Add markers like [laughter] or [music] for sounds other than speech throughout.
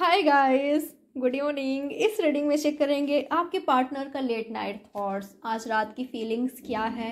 हाय guys good evening इस reading में check करेंगे आपके पार्टनर का लेट नाइट थॉट्स आज रात की फीलिंग्स क्या है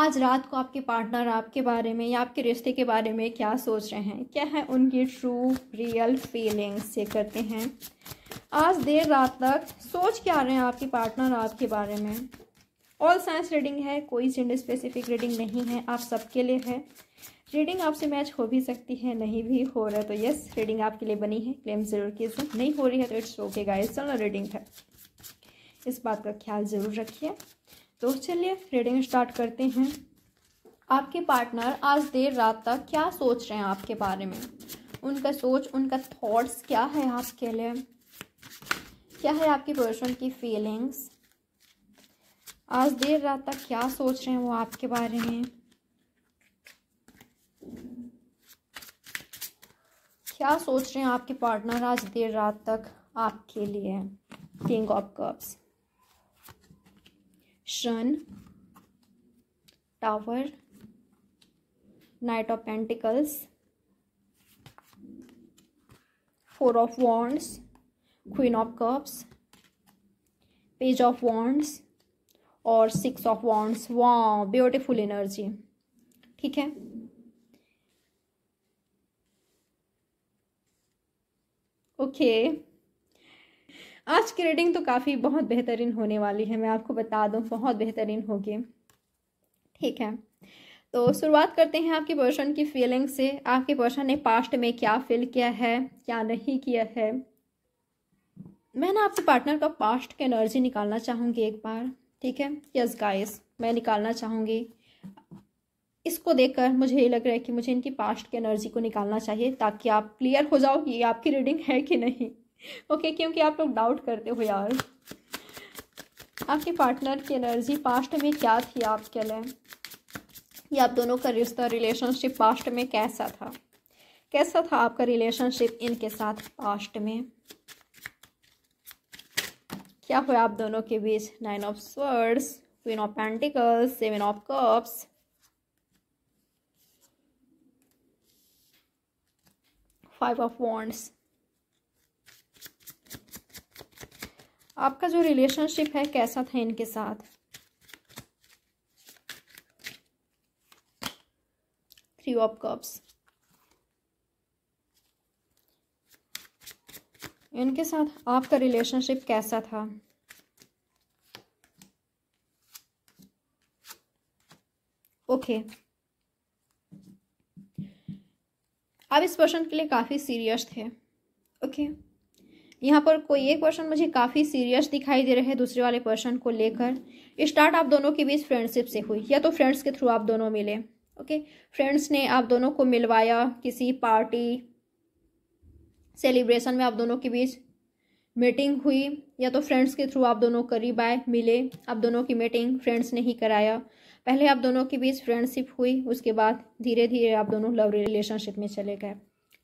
आज रात को आपके पार्टनर आपके बारे में या आपके रिश्ते के बारे में क्या सोच रहे हैं क्या है उनकी ट्रू रियल फीलिंग्स चेक करते हैं आज देर रात तक सोच क्या रहे हैं आपके पार्टनर आपके बारे में ऑल साइंस रीडिंग है कोई जेंडर स्पेसिफिक रीडिंग नहीं है आप सबके लिए है रीडिंग आपसे मैच हो भी सकती है नहीं भी हो रहा है तो यस रीडिंग आपके लिए बनी है क्लेम जरूर कीजिए नहीं हो रही है तो इट्स ओके गाइस चलो रीडिंग है इस बात का ख्याल ज़रूर रखिए तो चलिए रीडिंग स्टार्ट करते हैं आपके पार्टनर आज देर रात तक क्या सोच रहे हैं आपके बारे में उनका सोच उनका थॉट्स क्या है आपके लिए क्या है आपकी पर्सन की फीलिंग्स आज देर रात तक क्या सोच रहे हैं वो आपके बारे में क्या सोच रहे हैं आपके पार्टनर आज देर रात तक आपके लिए किंग ऑफ कप्स शन tower knight of pentacles four of wands queen of cups page of wands और six of wands wow beautiful energy ठीक है ओके okay. आज की रीडिंग तो काफ़ी बहुत बेहतरीन होने वाली है मैं आपको बता दूं बहुत बेहतरीन होगी ठीक है तो शुरुआत करते हैं आपके पर्सन की फीलिंग से आपके पर्सन ने पास्ट में क्या फील किया है क्या नहीं किया है मैं ना आपके पार्टनर का पास्ट की एनर्जी निकालना चाहूंगी एक बार ठीक है यस गाइस मैं निकालना चाहूँगी इसको देखकर मुझे ये लग रहा है कि मुझे इनकी पास्ट की एनर्जी को निकालना चाहिए ताकि आप क्लियर हो जाओ ये आपकी रीडिंग है कि नहीं ओके okay, क्योंकि आप लोग डाउट करते हो यार आपके पार्टनर की एनर्जी पास्ट में क्या थी आपके लिए या आप दोनों का रिश्ता रिलेशनशिप पास्ट में कैसा था कैसा था आपका रिलेशनशिप इनके साथ पास्ट में क्या हुआ आप दोनों के बीच nine of swords queen of pentacles seven of cups five of wands आपका जो रिलेशनशिप है कैसा था इनके साथ थ्री ऑफ कप्स इनके साथ आपका रिलेशनशिप कैसा था ओके okay. आप इस क्वेश्चन के लिए काफ़ी सीरियस थे ओके okay. यहाँ पर कोई एक क्वेश्चन मुझे काफ़ी सीरियस दिखाई दे रहे हैं दूसरे वाले क्वेश्चन को लेकर स्टार्ट आप दोनों के बीच फ्रेंडशिप से हुई या तो फ्रेंड्स के थ्रू आप दोनों मिले ओके okay. फ्रेंड्स ने आप दोनों को मिलवाया किसी पार्टी सेलिब्रेशन में आप दोनों के बीच मीटिंग हुई या तो फ्रेंड्स के थ्रू आप दोनों करीब आए मिले आप दोनों की मीटिंग फ्रेंड्स ने ही कराया पहले आप दोनों के बीच फ्रेंडशिप हुई उसके बाद धीरे धीरे आप दोनों लव रिलेशनशिप में चले गए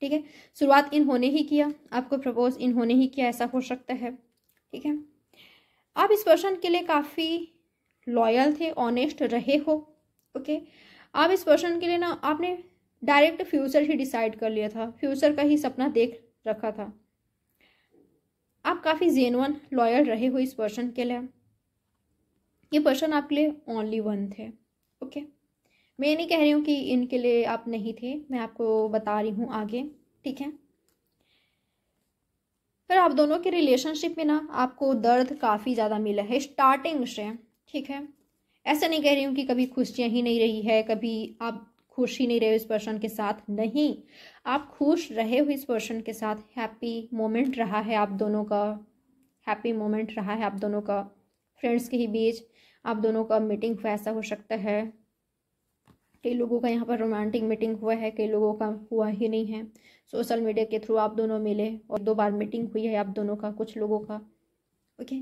ठीक है शुरुआत इन्होंने ही किया आपको प्रपोज इन्होंने ही किया ऐसा हो सकता है ठीक है आप इस पर्सन के लिए काफ़ी लॉयल थे ऑनेस्ट रहे हो ओके आप इस पर्सन के लिए ना आपने डायरेक्ट फ्यूचर ही डिसाइड कर लिया था फ्यूचर का ही सपना देख रखा था आप काफ़ी जेनवन लॉयल रहे हो इस पर्सन के लिए ये पर्सन आपके लिए ओनली वन थे ओके मैं नहीं कह रही हूँ कि इनके लिए आप नहीं थे मैं आपको बता रही हूँ आगे ठीक है पर आप दोनों के रिलेशनशिप में ना आपको दर्द काफ़ी ज़्यादा मिला है स्टार्टिंग से ठीक है ऐसा नहीं कह रही हूँ कि कभी खुशियाँ ही नहीं रही है कभी आप खुश ही नहीं रहे इस पर्सन के साथ नहीं आप खुश रहे हो इस पर्सन के साथ हैप्पी मोमेंट रहा है आप दोनों का हैप्पी मोमेंट रहा है आप दोनों का फ्रेंड्स के ही बीच आप दोनों का मीटिंग हुआ ऐसा हो सकता है कई लोगों का यहाँ पर रोमांटिक मीटिंग हुआ है कई लोगों का हुआ ही नहीं है सोशल मीडिया के थ्रू आप दोनों मिले और दो बार मीटिंग हुई है आप दोनों का कुछ लोगों का ओके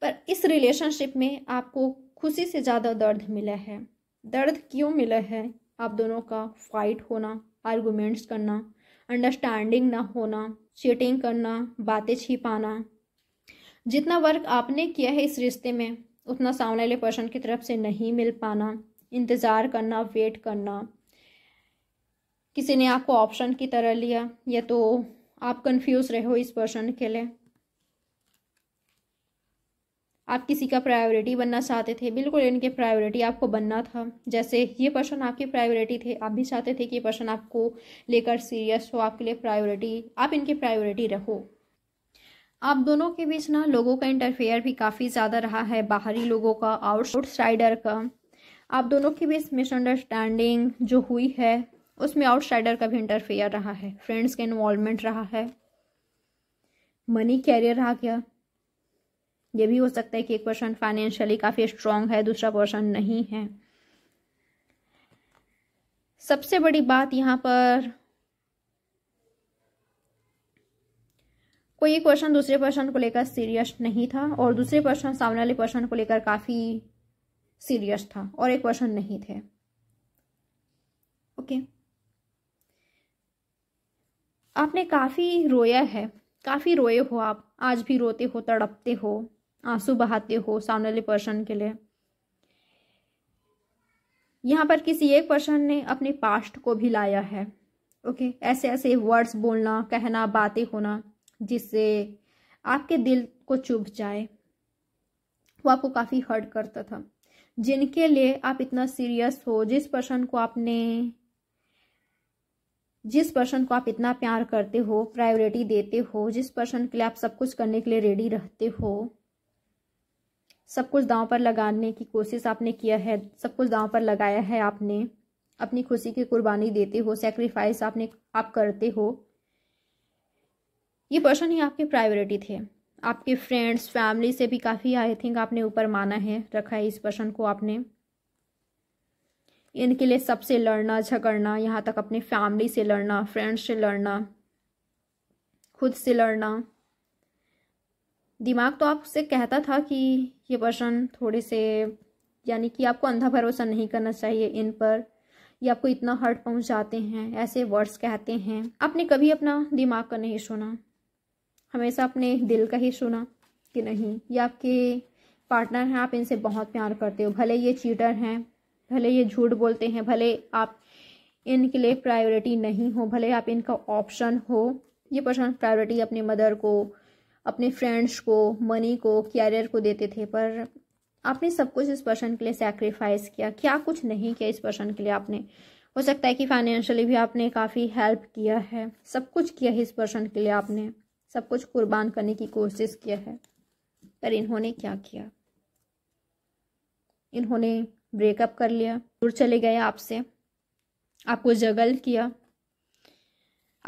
पर इस रिलेशनशिप में आपको खुशी से ज़्यादा दर्द मिला है दर्द क्यों मिला है आप दोनों का फाइट होना आर्गूमेंट्स करना अंडरस्टैंडिंग ना होना चीटिंग करना बातें छिपाना जितना वर्क आपने किया है इस रिश्ते में उतना सामने वाले पर्सन की तरफ से नहीं मिल पाना इंतज़ार करना वेट करना किसी ने आपको ऑप्शन की तरह लिया या तो आप कंफ्यूज रहे हो इस पर्सन के लिए आप किसी का प्रायोरिटी बनना चाहते थे बिल्कुल इनके प्रायोरिटी आपको बनना था जैसे ये पर्सन आपके प्रायोरिटी थे आप भी चाहते थे कि ये पर्सन आपको लेकर सीरियस हो आपके लिए प्रायोरिटी आप इनके प्रायोरिटी रहो आप दोनों के बीच ना लोगों का इंटरफेयर भी काफ़ी ज़्यादा रहा है बाहरी लोगों का आउटसाइडर का आप दोनों के बीच मिसअंडरस्टैंडिंग जो हुई है उसमें आउटसाइडर का भी इंटरफेयर रहा है फ्रेंड्स का इन्वॉल्वमेंट रहा है मनी कैरियर रहा क्या ये भी हो सकता है कि एक पर्सन फाइनेंशियली काफ़ी स्ट्रांग है दूसरा पर्सन नहीं है सबसे बड़ी बात यहां पर कोई एक पर्सन दूसरे पर्सन को लेकर सीरियस नहीं था और दूसरे पर्सन सामने वाले पर्सन को लेकर काफ़ी सीरियस था और एक पर्सन नहीं थे ओके okay. आपने काफ़ी रोया है काफ़ी रोए हो आप आज भी रोते हो तड़पते हो आंसू बहाते हो सामने वाले पर्सन के लिए यहाँ पर किसी एक पर्सन ने अपने पास्ट को भी लाया है ओके ऐसे ऐसे वर्ड्स बोलना कहना बातें होना जिससे आपके दिल को चुभ जाए वो आपको काफ़ी हर्ट करता था जिनके लिए आप इतना सीरियस हो जिस पर्सन को आपने जिस पर्सन को आप इतना प्यार करते हो प्रायोरिटी देते हो जिस पर्सन के लिए आप सब कुछ करने के लिए रेडी रहते हो सब कुछ दांव पर लगाने की कोशिश आपने किया है सब कुछ दांव पर लगाया है आपने अपनी खुशी की कुर्बानी देते हो सेक्रीफाइस आपने आप करते हो ये पर्सन ही आपके प्रायोरिटी थे आपके फ्रेंड्स फैमिली से भी काफ़ी आई थिंक आपने ऊपर माना है रखा है इस पर्सन को आपने इनके लिए सबसे लड़ना झगड़ना यहाँ तक अपने फैमिली से लड़ना फ्रेंड्स से लड़ना खुद से लड़ना दिमाग तो आपसे कहता था कि ये पर्सन थोड़े से यानी कि आपको अंधा भरोसा नहीं करना चाहिए इन पर ये आपको इतना हर्ट पहुंचाते हैं ऐसे वर्ड्स कहते हैं आपने कभी अपना दिमाग का नहीं सुना हमेशा अपने दिल का ही सुना कि नहीं ये आपके पार्टनर हैं आप इनसे बहुत प्यार करते हो भले ये चीटर हैं भले ये झूठ बोलते हैं भले आप इनके लिए प्रायोरिटी नहीं हो भले आप इनका ऑप्शन हो ये पर्सन प्रायोरिटी अपने मदर को अपने फ्रेंड्स को मनी को कैरियर को देते थे पर आपने सब कुछ इस पर्सन के लिए सेक्रीफाइस किया क्या कुछ नहीं किया इस पर्सन के लिए आपने हो सकता है कि फाइनेंशियली भी आपने काफ़ी हेल्प किया है सब कुछ किया है इस पर्सन के लिए आपने सब कुछ कुर्बान करने की कोशिश किया है पर इन्होंने क्या किया इन्होंने ब्रेकअप कर लिया दूर चले गए आपसे आपको जगल किया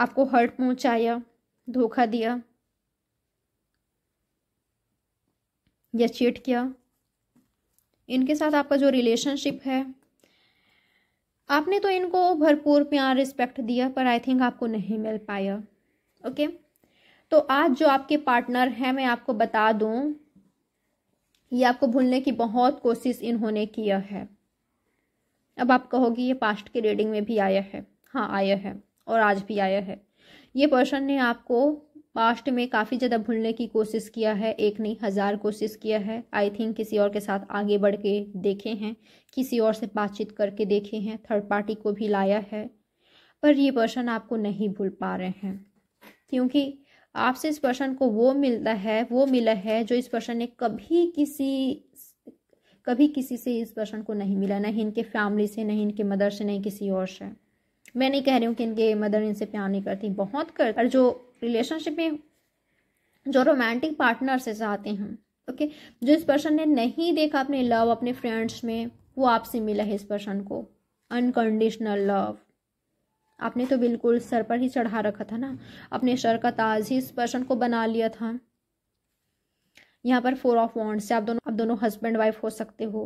आपको हर्ट पहुंचाया धोखा दिया या चीट किया इनके साथ आपका जो रिलेशनशिप है आपने तो इनको भरपूर प्यार रिस्पेक्ट दिया पर आई थिंक आपको नहीं मिल पाया ओके तो आज जो आपके पार्टनर हैं मैं आपको बता दूं ये आपको भूलने की बहुत कोशिश इन्होंने किया है अब आप कहोगे ये पास्ट के रीडिंग में भी आया है हाँ आया है और आज भी आया है ये पर्सन ने आपको पास्ट में काफ़ी ज़्यादा भूलने की कोशिश किया है एक नहीं हज़ार कोशिश किया है आई थिंक किसी और के साथ आगे बढ़ के देखे हैं किसी और से बातचीत करके देखे हैं थर्ड पार्टी को भी लाया है पर ये पर्सन आपको नहीं भूल पा रहे हैं क्योंकि आपसे इस पर्सन को वो मिलता है वो मिला है जो इस पर्सन ने कभी किसी कभी किसी से इस पर्सन को नहीं मिला नहीं इनके फैमिली से नहीं इनके मदर से नहीं किसी और से मैं नहीं कह रही हूँ कि इनके मदर इनसे प्यार नहीं करती बहुत कर और जो रिलेशनशिप में जो रोमांटिक पार्टनर से चाहते हैं ओके जो इस पर्सन ने नहीं देखा अपने लव अपने फ्रेंड्स में वो आपसे मिला है इस पर्सन को अनकंडीशनल लव आपने तो बिल्कुल सर पर ही चढ़ा रखा था ना अपने सर का ताज ही इस पर्सन को बना लिया था यहाँ पर फोर ऑफ वॉन्ट से आप दोनों आप दोनों हस्बैंड वाइफ हो सकते हो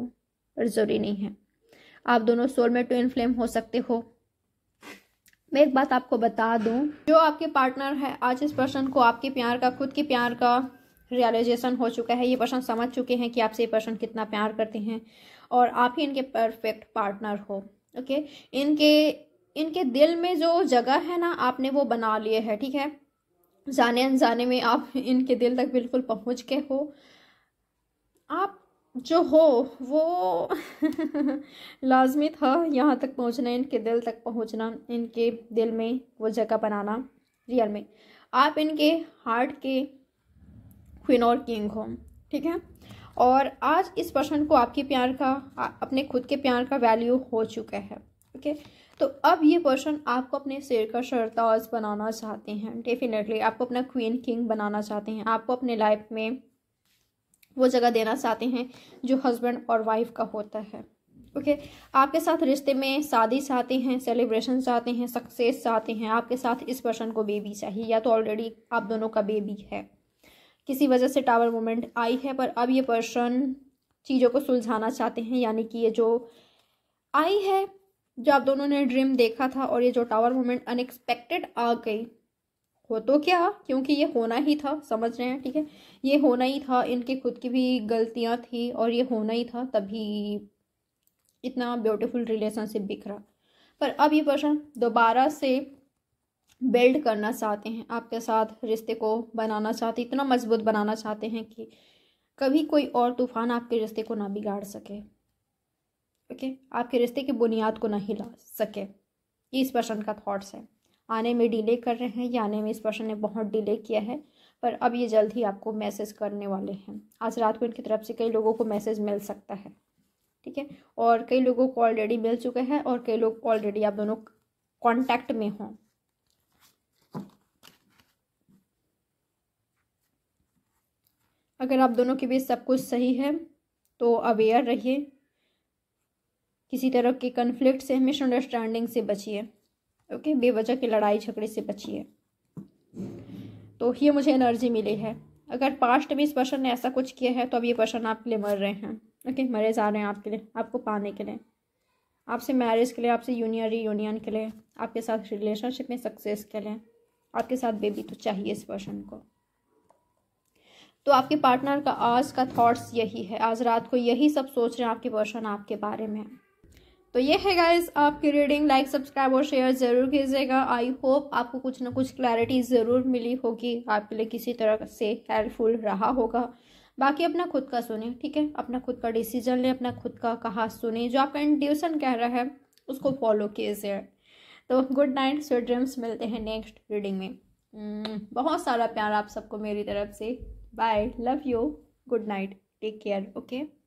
पर जरूरी नहीं है आप दोनों सोल में ट्विन फ्लेम हो सकते हो मैं एक बात आपको बता दूं जो आपके पार्टनर है आज इस पर्सन को आपके प्यार का खुद के प्यार का रियलाइजेशन हो चुका है ये पर्सन समझ चुके हैं कि आपसे ये पर्सन कितना प्यार करते हैं और आप ही इनके परफेक्ट पार्टनर हो ओके इनके इनके दिल में जो जगह है ना आपने वो बना लिए है ठीक है जाने अनजाने में आप इनके दिल तक बिल्कुल पहुंच के हो आप जो हो वो [laughs] लाजमी था यहाँ तक पहुँचना इनके दिल तक पहुँचना इनके दिल में वो जगह बनाना रियल में आप इनके हार्ट के क्वीन और किंग हो ठीक है और आज इस पर्सन को आपके प्यार का अपने खुद के प्यार का वैल्यू हो चुका है ओके तो अब ये पर्सन आपको अपने शेर का शरताज बनाना चाहते हैं डेफिनेटली आपको अपना क्वीन किंग बनाना चाहते हैं आपको अपने लाइफ में वो जगह देना चाहते हैं जो हस्बैंड और वाइफ का होता है ओके okay? आपके साथ रिश्ते में शादी चाहते हैं सेलिब्रेशन चाहते हैं सक्सेस चाहते हैं आपके साथ इस पर्सन को बेबी चाहिए या तो ऑलरेडी आप दोनों का बेबी है किसी वजह से टावर मोमेंट आई है पर अब ये पर्सन चीज़ों को सुलझाना चाहते हैं यानी कि ये जो आई है जो आप दोनों ने ड्रीम देखा था और ये जो टावर मोमेंट अनएक्सपेक्टेड आ गई हो तो क्या क्योंकि ये होना ही था समझ रहे हैं ठीक है ये होना ही था इनके खुद की भी गलतियाँ थी और ये होना ही था तभी इतना ब्यूटीफुल रिलेशनशिप बिखरा पर अब ये पर्सन दोबारा से बिल्ड करना चाहते हैं आपके साथ रिश्ते को बनाना चाहते इतना मजबूत बनाना चाहते हैं कि कभी कोई और तूफान आपके रिश्ते को ना बिगाड़ सके ओके आपके रिश्ते की बुनियाद को ना हिला सके ये इस पर्सन का थॉट्स है आने में डिले कर रहे हैं या आने में इस पर्सन ने बहुत डिले किया है पर अब ये जल्द ही आपको मैसेज करने वाले हैं आज रात को इनकी तरफ से कई लोगों को मैसेज मिल सकता है ठीक है और कई लोगों को ऑलरेडी मिल चुके हैं और कई लोग ऑलरेडी आप दोनों कॉन्टैक्ट में हों अगर आप दोनों के बीच सब कुछ सही है तो अवेयर रहिए किसी तरह के कन्फ्लिक्ट से मिसअंडरस्टैंडिंग से बचिए ओके बेवजह की लड़ाई झगड़े से बचिए तो ये मुझे एनर्जी मिली है अगर पास्ट में इस पर्सन ने ऐसा कुछ किया है तो अब ये पर्सन आपके लिए मर रहे हैं ओके मरे जा रहे हैं आपके लिए आपको पाने के लिए आपसे मैरिज के लिए आपसे यूनियन रीयूनियन के लिए आपके साथ रिलेशनशिप में सक्सेस के लिए आपके साथ बेबी तो चाहिए इस पर्सन को तो आपके पार्टनर का आज का थॉट्स यही है आज रात को यही सब सोच रहे हैं आपके पर्सन आपके बारे में तो ये है गाइज आपकी रीडिंग लाइक सब्सक्राइब और शेयर ज़रूर कीजिएगा आई होप आपको कुछ ना कुछ क्लैरिटी ज़रूर मिली होगी आपके लिए किसी तरह से हेल्पफुल रहा होगा बाकी अपना खुद का सुने ठीक है अपना खुद का डिसीजन लें अपना खुद का कहा सुने जो आपका इंड्यूसन कह रहा है उसको फॉलो कीजिए तो गुड नाइट स्वीट ड्रीम्स मिलते हैं नेक्स्ट रीडिंग में hmm, बहुत सारा प्यार आप सबको मेरी तरफ से bye love you good night take care okay